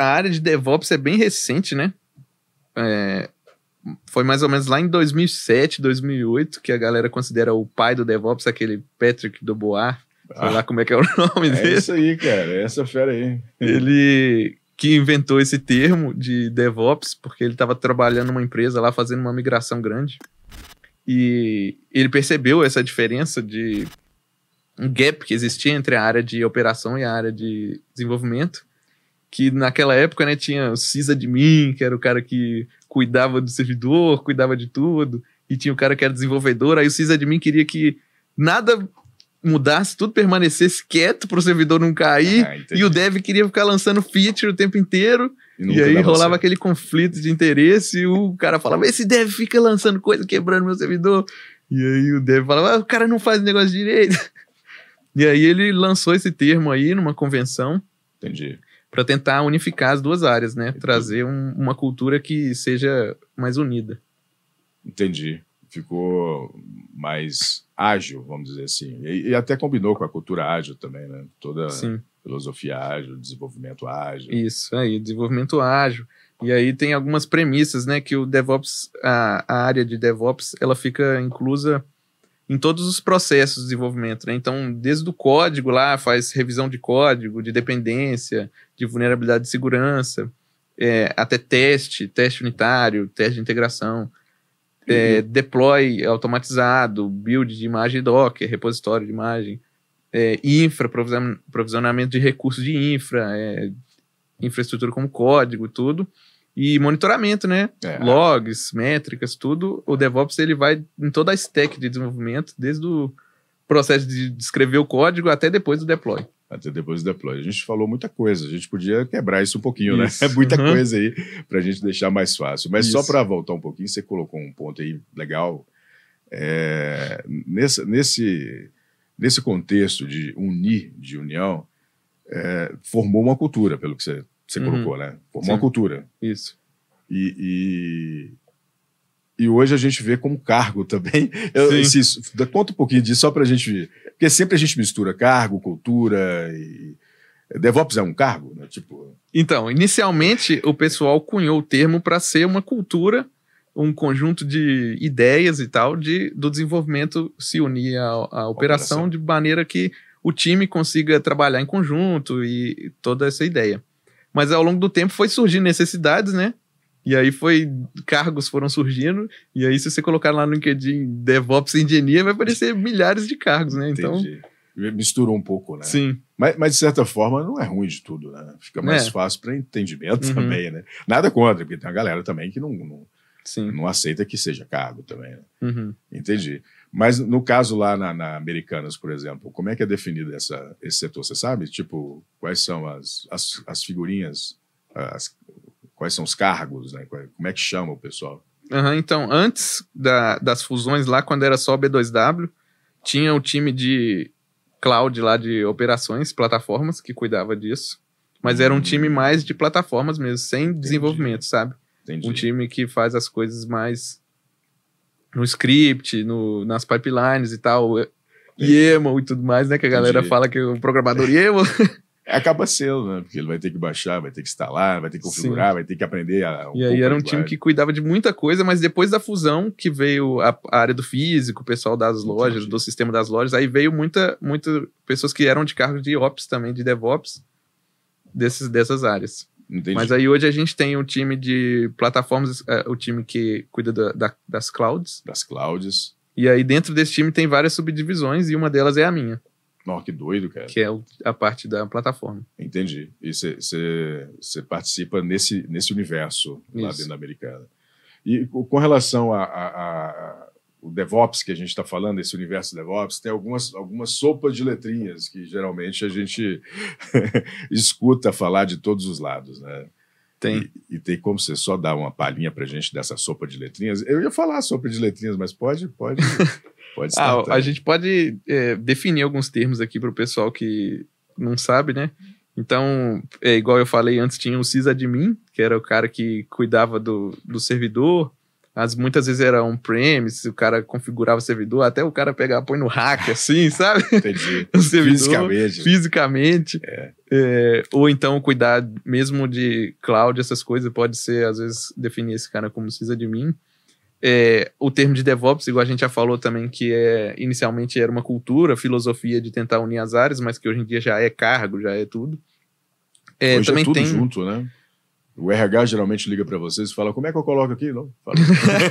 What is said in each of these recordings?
a área de DevOps é bem recente, né? É, foi mais ou menos lá em 2007, 2008, que a galera considera o pai do DevOps, aquele Patrick Dubois, ah, sei lá como é que é o nome é dele. É isso aí, cara, é essa fera aí. Ele que inventou esse termo de DevOps, porque ele estava trabalhando numa empresa lá, fazendo uma migração grande. E ele percebeu essa diferença de um gap que existia entre a área de operação e a área de desenvolvimento que naquela época, né, tinha o Cisa de mim, que era o cara que cuidava do servidor, cuidava de tudo, e tinha o cara que era desenvolvedor, aí o Cisa de mim queria que nada mudasse, tudo permanecesse quieto para o servidor não cair, ah, e o dev queria ficar lançando feature o tempo inteiro, e, e aí rolava aquele conflito de interesse, e o cara falava, esse dev fica lançando coisa, quebrando meu servidor, e aí o dev falava, ah, o cara não faz o negócio direito. E aí ele lançou esse termo aí numa convenção. Entendi para tentar unificar as duas áreas, né? Trazer um, uma cultura que seja mais unida. Entendi. Ficou mais ágil, vamos dizer assim. E, e até combinou com a cultura ágil também, né? Toda Sim. filosofia ágil, desenvolvimento ágil. Isso aí, desenvolvimento ágil. E aí tem algumas premissas, né? Que o DevOps, a, a área de DevOps, ela fica inclusa em todos os processos de desenvolvimento. Né? Então, desde o código lá, faz revisão de código, de dependência, de vulnerabilidade de segurança, é, até teste, teste unitário, teste de integração, é, uhum. é, deploy automatizado, build de imagem Docker, repositório de imagem, é, infra, provisionamento de recursos de infra, é, infraestrutura como código, tudo e monitoramento, né? É. Logs, métricas, tudo. O DevOps ele vai em toda a stack de desenvolvimento, desde o processo de escrever o código até depois do deploy. Até depois do deploy. A gente falou muita coisa, a gente podia quebrar isso um pouquinho, né? isso. né? muita uhum. coisa aí para a gente deixar mais fácil. Mas isso. só para voltar um pouquinho, você colocou um ponto aí legal. É, nesse, nesse, nesse contexto de unir, de união, é, formou uma cultura, pelo que você você uhum. colocou, né? Formou Sim. uma cultura. Isso. E, e, e, hoje a gente vê como cargo também. Eu, insisto, conta um pouquinho disso só para a gente ver. Porque sempre a gente mistura cargo, cultura e. DevOps é um cargo, né? Tipo... Então, inicialmente o pessoal cunhou o termo para ser uma cultura, um conjunto de ideias e tal, de, do desenvolvimento se unir à, operação, operação de maneira que o time consiga trabalhar em conjunto e toda essa ideia. Mas ao longo do tempo foi surgindo necessidades, né? E aí foi, cargos foram surgindo, e aí se você colocar lá no LinkedIn DevOps Engineer, vai aparecer milhares de cargos, né? Então... Entendi. Misturou um pouco, né? Sim. Mas, mas, de certa forma, não é ruim de tudo, né? Fica mais é. fácil para entendimento uhum. também, né? Nada contra, porque tem uma galera também que não, não, não aceita que seja cargo também, né? Uhum. Entendi. É. Mas no caso lá na, na, Americanas, por exemplo, como é que é definido essa, esse setor? Você sabe? Tipo, quais são as, as, as figurinhas, as, quais são os cargos, né? Como é que chama o pessoal? Uhum, então, antes da, das fusões lá, quando era só B2W, tinha o time de cloud lá de operações, plataformas, que cuidava disso. Mas era um time hum. mais de plataformas mesmo, sem Entendi. desenvolvimento, sabe? Entendi. Um time que faz as coisas mais no script, no, nas pipelines e tal, YAML é. e tudo mais, né? Que a galera Entendi. fala que o programador YAML. É. Acaba sendo, né? Porque ele vai ter que baixar, vai ter que instalar, vai ter que configurar, Sim. vai ter que aprender. A, um e aí era um time que cuidava de muita coisa, mas depois da fusão que veio a, a área do físico, o pessoal das lojas, Entendi. do sistema das lojas, aí veio muita, muita pessoas que eram de cargo de Ops também, de DevOps, desses, dessas áreas. Entendi. Mas aí hoje a gente tem um time de plataformas, é, o time que cuida da, da, das clouds. Das clouds. E aí dentro desse time tem várias subdivisões e uma delas é a minha. Nossa, que doido, cara. Que é a parte da plataforma. Entendi. E você participa nesse, nesse universo Isso. lá dentro da Americana. E com relação a, a o DevOps que a gente está falando, esse universo DevOps, tem algumas, algumas sopas de letrinhas que geralmente a gente escuta falar de todos os lados, né? Tem. E, e tem como você só dar uma palhinha para gente dessa sopa de letrinhas? Eu ia falar sopa de letrinhas, mas pode, pode, pode. ah, a gente pode é, definir alguns termos aqui para o pessoal que não sabe, né? Então, é igual eu falei antes, tinha o sysadmin, que era o cara que cuidava do, do servidor, mas muitas vezes era um premise, o cara configurava o servidor, até o cara pegava, põe no hack, assim, sabe? Entendi. servidor, fisicamente. Fisicamente. É. É, ou então cuidar mesmo de cloud, essas coisas, pode ser, às vezes, definir esse cara como precisa de mim. É, o termo de DevOps, igual a gente já falou também, que é, inicialmente era uma cultura, filosofia de tentar unir as áreas, mas que hoje em dia já é cargo, já é tudo. É, hoje é também é tudo tem... junto, né? O RH geralmente liga para vocês e fala: como é que eu coloco aqui? Não,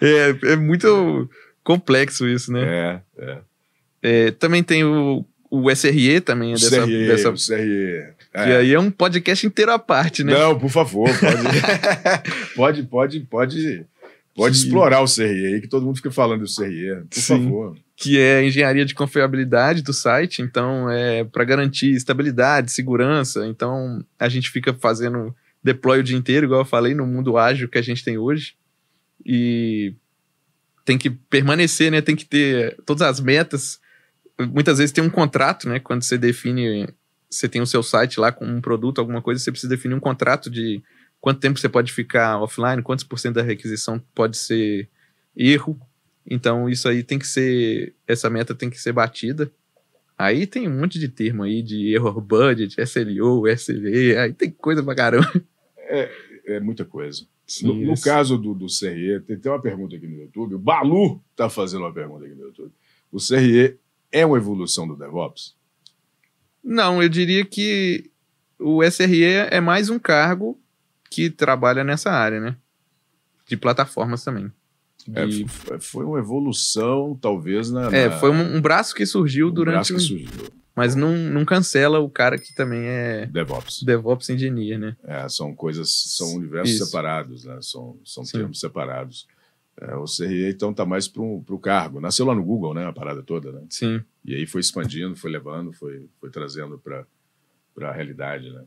é, é muito complexo isso, né? É, é. é também tem o, o SRE também é dessa. CRE, dessa... É. aí é um podcast inteiro à parte, né? Não, por favor, pode. pode, pode, pode. Pode explorar o CRE aí, que todo mundo fica falando do CRE, por Sim. favor. Que é engenharia de confiabilidade do site, então é para garantir estabilidade, segurança. Então a gente fica fazendo deploy o dia inteiro, igual eu falei, no mundo ágil que a gente tem hoje. E tem que permanecer, né? Tem que ter todas as metas. Muitas vezes tem um contrato, né? Quando você define, você tem o seu site lá com um produto, alguma coisa, você precisa definir um contrato de quanto tempo você pode ficar offline, quantos por cento da requisição pode ser erro. Então, isso aí tem que ser, essa meta tem que ser batida. Aí tem um monte de termo aí de error budget, SLO, SVE, aí tem coisa pra caramba. É, é muita coisa. No, no, caso do, do CRE, tem, tem, uma pergunta aqui no YouTube, o Balu tá fazendo uma pergunta aqui no YouTube. O CRE é uma evolução do DevOps? Não, eu diria que o SRE é mais um cargo que trabalha nessa área, né? De plataformas também. É, De... É, foi uma evolução, talvez, né, é, na. É, foi um, um, braço que surgiu um durante. Braço que surgiu. Mas não, não cancela o cara que também é. DevOps. DevOps Engineer, né? É, são coisas, são universos Isso. separados, né? São, são termos separados. É, o CRE, então, tá mais para o cargo. Nasceu lá no Google, né? A parada toda, né? Sim. E aí foi expandindo, foi levando, foi, foi trazendo para a realidade, né?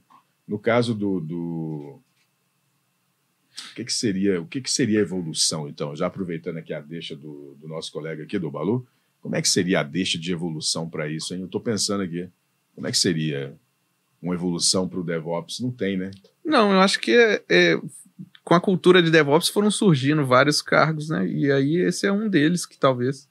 No caso do, do, o que, que seria o que, que seria evolução, então? Já aproveitando aqui a deixa do, do nosso colega aqui, do Balu, como é que seria a deixa de evolução para isso, hein? Eu estou pensando aqui, como é que seria uma evolução para o DevOps? Não tem, né? Não, eu acho que é, é, com a cultura de DevOps foram surgindo vários cargos, né? E aí esse é um deles que talvez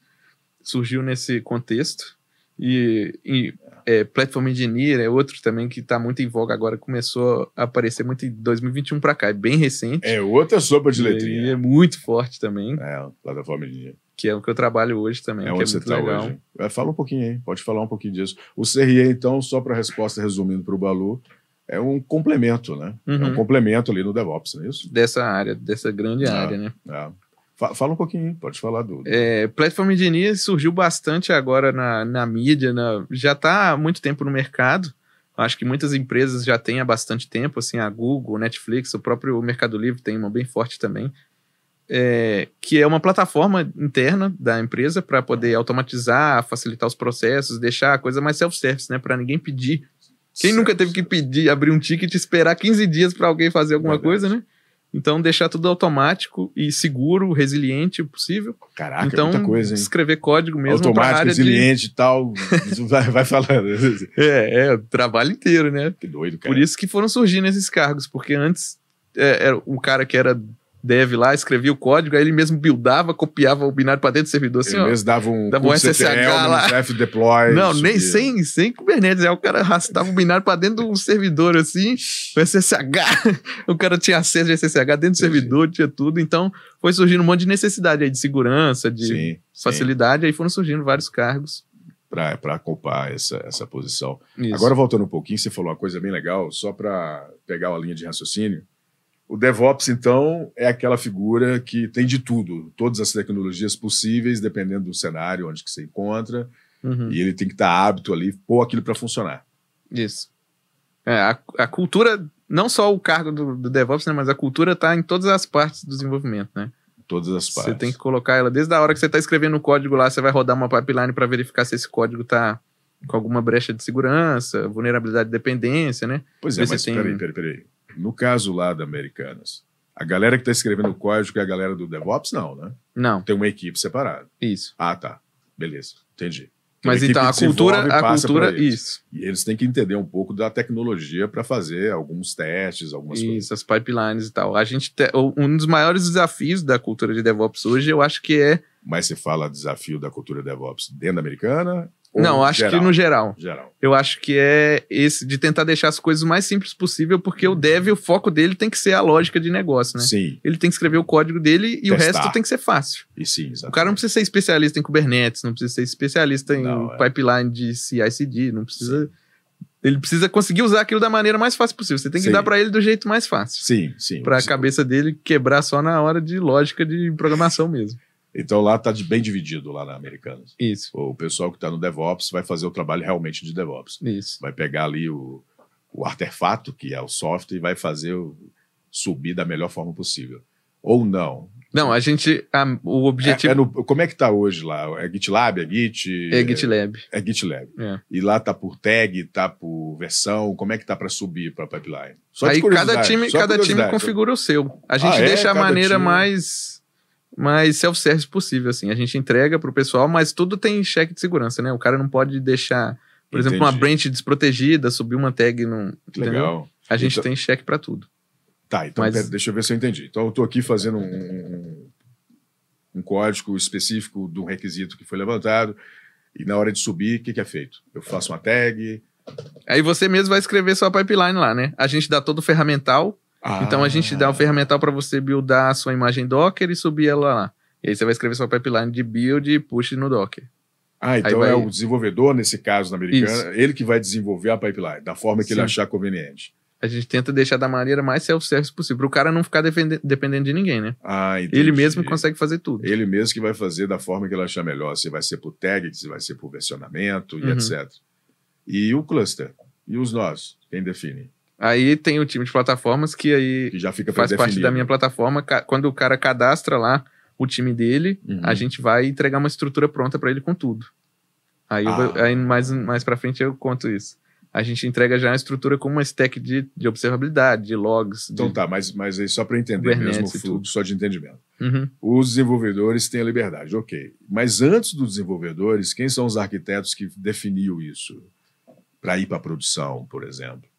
surgiu nesse contexto. E, e é, Platform Engineer é outro também que está muito em voga agora, começou a aparecer muito em 2021 para cá, é bem recente. É outra sopa de letrinha. E é muito forte também. É, Platform Engineer. Que é o que eu trabalho hoje também, é que é você muito tá legal. Hoje. É, fala um pouquinho aí, pode falar um pouquinho disso. O CRE, então, só para resposta resumindo para o Balu, é um complemento, né? Uhum. É um uhum. complemento ali no DevOps, não é isso? Dessa área, dessa grande é, área, né? É. Fala um pouquinho, pode falar do. É, Platform Engineer surgiu bastante agora na, na mídia, na, já está há muito tempo no mercado. Acho que muitas empresas já têm há bastante tempo, assim, a Google, Netflix, o próprio Mercado Livre tem uma bem forte também, é, que é uma plataforma interna da empresa para poder automatizar, facilitar os processos, deixar a coisa mais self-service, né, para ninguém pedir. Quem certo. nunca teve que pedir, abrir um ticket e esperar 15 dias para alguém fazer alguma Verdade. coisa, né? Então, deixar tudo automático e seguro, resiliente possível. Caraca, então, muita coisa, hein? escrever código mesmo. É automático, resiliente e de... tal. vai, vai falando. é, é, o trabalho inteiro, né? Que doido, cara. Por isso que foram surgindo esses cargos, porque antes é, era um cara que era dev lá, escrevia o código, aí ele mesmo buildava, copiava o binário para dentro do servidor. Assim, ele ó, mesmo dava um, dava um SSH lá. Um deploy. Não, nem sem, sem Kubernetes. Aí o cara arrastava o binário para dentro do servidor, assim, o SSH. o cara tinha acesso de SSH dentro do servidor, tinha tudo. Então, foi surgindo um monte de necessidade aí de segurança, de Sim. facilidade. Sim. Aí foram surgindo vários cargos para ocupar essa, essa posição. Isso. Agora, voltando um pouquinho, você falou uma coisa bem legal, só para pegar a linha de raciocínio. O DevOps, então, é aquela figura que tem de tudo, todas as tecnologias possíveis, dependendo do cenário onde que você encontra, uhum. e ele tem que estar tá hábito ali, pôr aquilo para funcionar. Isso. É, a, a, cultura, não só o cargo do, do DevOps, né, mas a cultura está em todas as partes do desenvolvimento, né? Todas as partes. Você tem que colocar ela desde a hora que você está escrevendo o código lá, você vai rodar uma pipeline para verificar se esse código está com alguma brecha de segurança, vulnerabilidade de dependência, né? Pois é, mas tem... peraí, peraí, peraí. No caso lá da Americanas, a galera que está escrevendo o código é a galera do DevOps, não, né? Não. Tem uma equipe separada. Isso. Ah, tá. Beleza. Entendi. Tem Mas então a cultura, a cultura, isso. E eles têm que entender um pouco da tecnologia para fazer alguns testes, algumas isso, coisas. as pipelines e tal. A gente te... um dos maiores desafios da cultura de DevOps hoje, eu acho que é. Mas você fala desafio da cultura DevOps dentro da americana não, acho geral? que no geral. geral. Eu acho que é esse de tentar deixar as coisas o mais simples possível, porque o uhum. dev, o foco dele tem que ser a lógica de negócio, né? Sim. Ele tem que escrever o código dele e Testar. o resto tem que ser fácil. E sim, exatamente. O cara não precisa ser especialista em Kubernetes, não precisa ser especialista em não, é. pipeline de CI/CD, não precisa sim. Ele precisa conseguir usar aquilo da maneira mais fácil possível. Você tem que sim. dar para ele do jeito mais fácil. Sim, sim. Para a cabeça dele quebrar só na hora de lógica de programação mesmo. Então lá está bem dividido lá na Americanas. Isso. O pessoal que está no DevOps vai fazer o trabalho realmente de DevOps. Isso. Vai pegar ali o, o artefato, que é o software, e vai fazer o, subir da melhor forma possível. Ou não. Não, a gente. A, o objetivo. É, é no, como é que está hoje lá? É GitLab? É Git? É GitLab. É, é GitLab. E lá está por tag, está por versão. Como é que está para subir para pipeline? Só Aí cada time, cada time configura o seu. A gente ah, é? deixa a maneira time. mais mas self-service possível, assim. A gente entrega para o pessoal, mas tudo tem cheque de segurança, né? O cara não pode deixar, por Entendi. exemplo, uma branch desprotegida, subir uma tag num. Legal. Entendeu? A gente então... tem cheque para tudo. Tá, então mas... pera, deixa eu ver se eu entendi. Então eu estou aqui fazendo um, um, um, código específico de um requisito que foi levantado, e na hora de subir, o que, que é feito? Eu faço uma tag. Aí você mesmo vai escrever sua pipeline lá, né? A gente dá todo o ferramental então a gente dá um ah. ferramental para você buildar a sua imagem Docker e subir ela lá. E aí você vai escrever sua pipeline de build e push no Docker. Ah, então é vai... é o desenvolvedor, nesse caso, na americana, Isso. ele que vai desenvolver a pipeline, da forma que Sim. ele achar conveniente. A gente tenta deixar da maneira mais self-service possível, para o cara não ficar dependendo de ninguém, né? Ah, entendi. Ele mesmo consegue fazer tudo. Ele mesmo que vai fazer da forma que ele achar melhor, se vai ser por tag, se vai ser por versionamento e uhum. etc. E o cluster? E os nós? Quem define? Aí tem o time de plataformas que aí que já fica faz parte da minha plataforma. Quando o cara cadastra lá o time dele, uhum. a gente vai entregar uma estrutura pronta para ele com tudo. Aí, ah. eu, aí mais, mais para frente eu conto isso. A gente entrega já a estrutura com uma stack de, de observabilidade, de logs. Então de tá, mas, mas aí só para entender mesmo o fluxo só de entendimento. Uhum. Os desenvolvedores têm a liberdade, ok. Mas antes dos desenvolvedores, quem são os arquitetos que definiu isso? Para ir para a produção, por exemplo?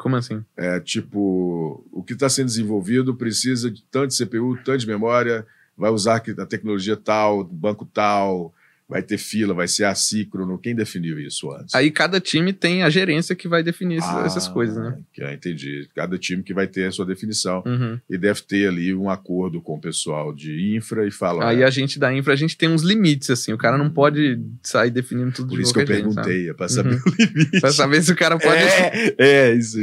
Como assim? É tipo, o que está sendo desenvolvido precisa de tanto de CPU, tanto de memória, vai usar a tecnologia tal, banco tal, vai ter fila, vai ser assícrono, quem definiu isso antes? Aí cada time tem a gerência que vai definir ah, essas coisas, né? Que, entendi. Cada time que vai ter a sua definição uhum. e deve ter ali um acordo com o pessoal de infra e fala... Aí ah, a gente da infra, a gente tem uns limites, assim, o cara não pode sair definindo tudo Por de isso que eu perguntei, sabe? é pra saber uhum. o limite. Pra saber se o cara pode... É, é isso.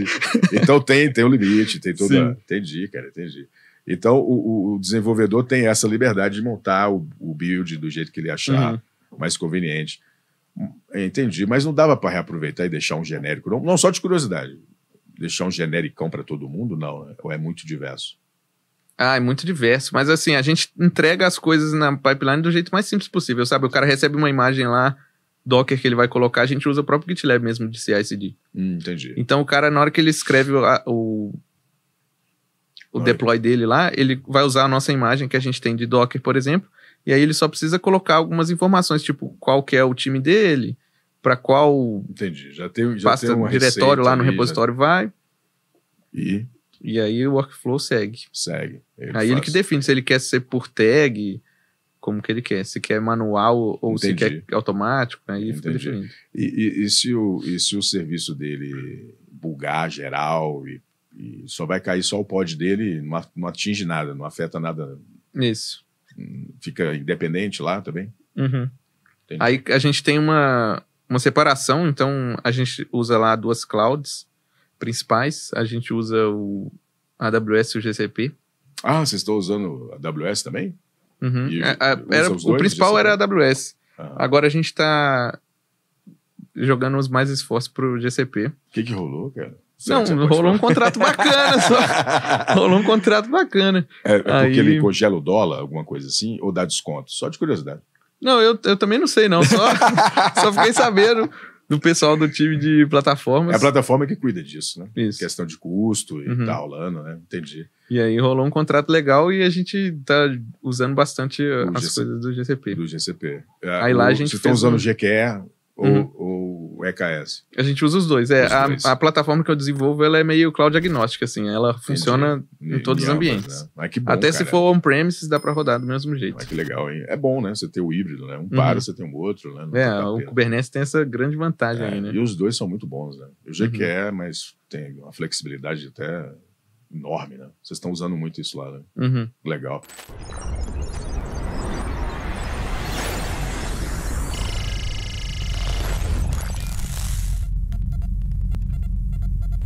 então tem, tem o um limite, tem toda... Sim. Entendi, cara, entendi. Então, o, o, desenvolvedor tem essa liberdade de montar o, o build do jeito que ele achar, uhum mais conveniente. Hum, entendi, mas não dava para reaproveitar e deixar um genérico, não, não só de curiosidade. Deixar um genericão para todo mundo, não, né? ou é muito diverso? Ah, é muito diverso, mas assim, a gente entrega as coisas na pipeline do jeito mais simples possível, sabe? O cara recebe uma imagem lá, Docker que ele vai colocar, a gente usa o próprio GitLab mesmo de CI/CD. Hum, entendi. Então o cara, na hora que ele escreve o o deploy dele lá, ele vai usar a nossa imagem que a gente tem de Docker, por exemplo, e aí ele só precisa colocar algumas informações, tipo qual que é o time dele, para qual Entendi. Já tem, já pasta tem uma diretório lá no aí, repositório já... vai. E e aí o workflow segue. Segue. Ele é aí faz. ele que define se ele quer ser por tag, como que ele quer, se quer manual ou Entendi. se quer automático, aí Entendi. fica definido. E, e, e, se o, e se o serviço dele bugar geral e e só vai cair só o pod dele, não, não atinge nada, não afeta nada. Isso. Fica independente lá também. Uhum. Aí a gente tem uma, uma separação, então a gente usa lá duas clouds principais. A gente usa o AWS e o GCP. Ah, vocês estão usando a AWS também? Uhum. E, é, é, a, a, era, dois, o principal era a AWS. Ah. Agora a gente está jogando os mais esforços o GCP. O que, que rolou, cara? Não, rolou um contrato bacana só. rolou um contrato bacana. É, é porque ele congela o dólar, alguma coisa assim, ou dá desconto? Só de curiosidade. Não, eu, eu também não sei, não. Só, só fiquei sabendo do pessoal do time de plataformas. É a plataforma que cuida disso, né? Isso. Questão de custo e uhum. tal, ano, né? Entendi. E aí rolou um contrato legal e a gente tá usando bastante o as GC... coisas do GCP. Do GCP. É, aí lá o, a gente Vocês tá estão usando um... o GQE Uhum. Ou, ou, EKS? A gente usa os dois. É, os a, dois. a, plataforma que eu desenvolvo ela é meio cloud agnóstica, assim. Ela funciona Entendi. em todos em os ambas, ambientes. Né? que bom, Até cara. se for on-premises, dá para rodar do mesmo jeito. Mas que legal, hein? É bom, né? Você ter o híbrido, né? Um uhum. para, você tem um outro, né? Não é, tá o Kubernetes tem essa grande vantagem é, aí, né? E os dois são muito bons, né? O GQ é, uhum. mas tem uma flexibilidade até enorme, né? Vocês estão usando muito isso lá, né? Uhum. Legal.